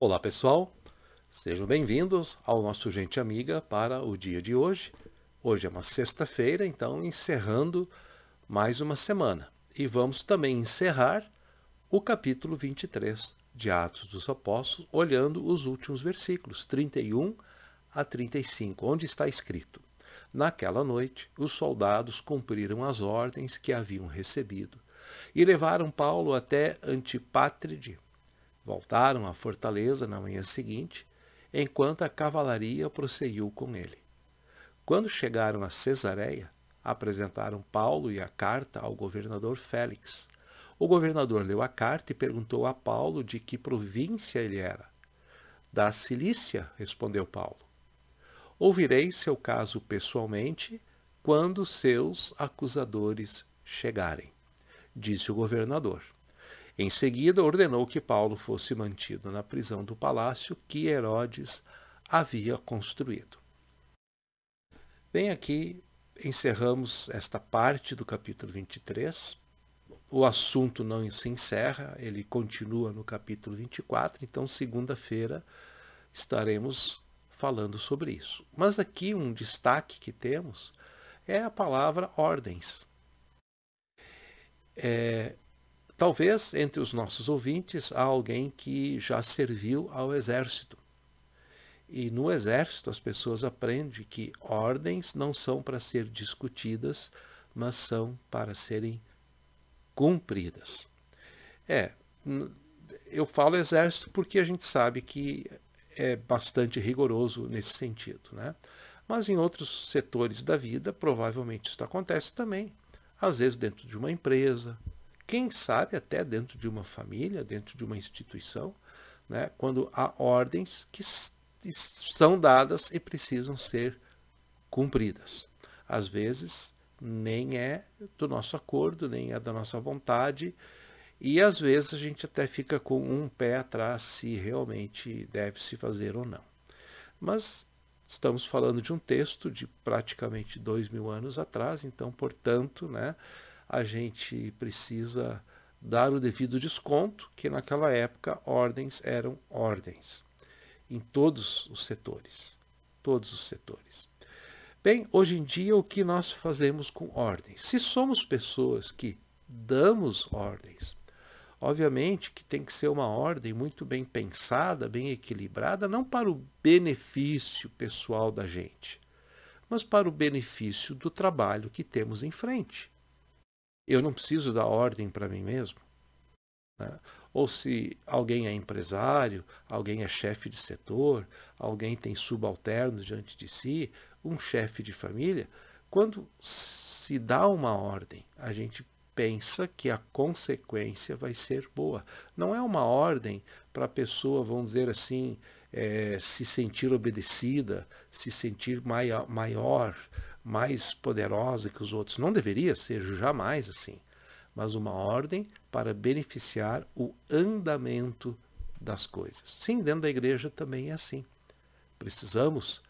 Olá pessoal, sejam bem-vindos ao nosso Gente Amiga para o dia de hoje. Hoje é uma sexta-feira, então encerrando mais uma semana. E vamos também encerrar o capítulo 23 de Atos dos Apóstolos, olhando os últimos versículos, 31 a 35, onde está escrito: Naquela noite, os soldados cumpriram as ordens que haviam recebido e levaram Paulo até Antipátride Voltaram à fortaleza na manhã seguinte, enquanto a cavalaria prosseguiu com ele. Quando chegaram a Cesareia, apresentaram Paulo e a carta ao governador Félix. O governador leu a carta e perguntou a Paulo de que província ele era. Da Cilícia, respondeu Paulo. Ouvirei seu caso pessoalmente quando seus acusadores chegarem, disse o governador. Em seguida, ordenou que Paulo fosse mantido na prisão do palácio que Herodes havia construído. Bem, aqui encerramos esta parte do capítulo 23. O assunto não se encerra, ele continua no capítulo 24, então segunda-feira estaremos falando sobre isso. Mas aqui um destaque que temos é a palavra ordens. É, Talvez entre os nossos ouvintes há alguém que já serviu ao exército. E no exército as pessoas aprendem que ordens não são para ser discutidas, mas são para serem cumpridas. É, eu falo exército porque a gente sabe que é bastante rigoroso nesse sentido, né? Mas em outros setores da vida, provavelmente isso acontece também. Às vezes dentro de uma empresa, quem sabe até dentro de uma família, dentro de uma instituição, né, quando há ordens que são dadas e precisam ser cumpridas. Às vezes nem é do nosso acordo, nem é da nossa vontade, e às vezes a gente até fica com um pé atrás se realmente deve se fazer ou não. Mas estamos falando de um texto de praticamente dois mil anos atrás, então, portanto, né, a gente precisa dar o devido desconto, que naquela época ordens eram ordens, em todos os setores. Todos os setores. Bem, hoje em dia, o que nós fazemos com ordens? Se somos pessoas que damos ordens, obviamente que tem que ser uma ordem muito bem pensada, bem equilibrada, não para o benefício pessoal da gente, mas para o benefício do trabalho que temos em frente eu não preciso dar ordem para mim mesmo. Né? Ou se alguém é empresário, alguém é chefe de setor, alguém tem subalternos diante de si, um chefe de família, quando se dá uma ordem, a gente pensa que a consequência vai ser boa. Não é uma ordem para a pessoa, vamos dizer assim, é, se sentir obedecida, se sentir maior, maior, mais poderosa que os outros. Não deveria ser jamais assim, mas uma ordem para beneficiar o andamento das coisas. Sim, dentro da igreja também é assim. Precisamos,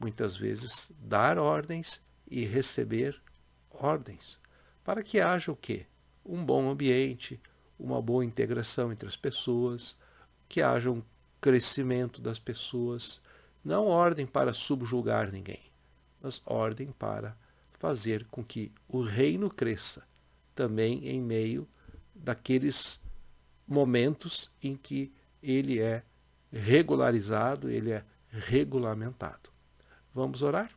muitas vezes, dar ordens e receber ordens, para que haja o quê? Um bom ambiente, uma boa integração entre as pessoas, que haja um crescimento das pessoas. Não ordem para subjugar ninguém, mas ordem para fazer com que o reino cresça, também em meio daqueles momentos em que ele é regularizado, ele é regulamentado. Vamos orar?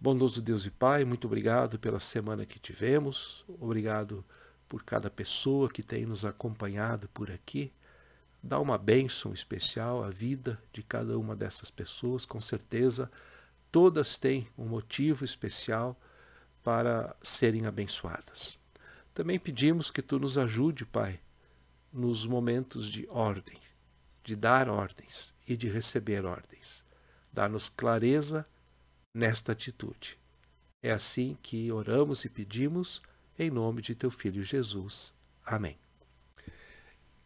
Bondoso Deus e Pai, muito obrigado pela semana que tivemos, obrigado por cada pessoa que tem nos acompanhado por aqui dá uma bênção especial à vida de cada uma dessas pessoas. Com certeza, todas têm um motivo especial para serem abençoadas. Também pedimos que tu nos ajude, Pai, nos momentos de ordem, de dar ordens e de receber ordens. Dá-nos clareza nesta atitude. É assim que oramos e pedimos, em nome de teu filho Jesus. Amém.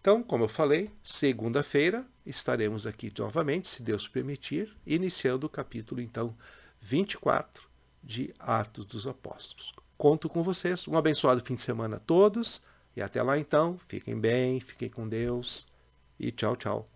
Então, como eu falei, segunda-feira estaremos aqui novamente, se Deus permitir, iniciando o capítulo então 24 de Atos dos Apóstolos. Conto com vocês. Um abençoado fim de semana a todos e até lá então. Fiquem bem, fiquem com Deus e tchau, tchau.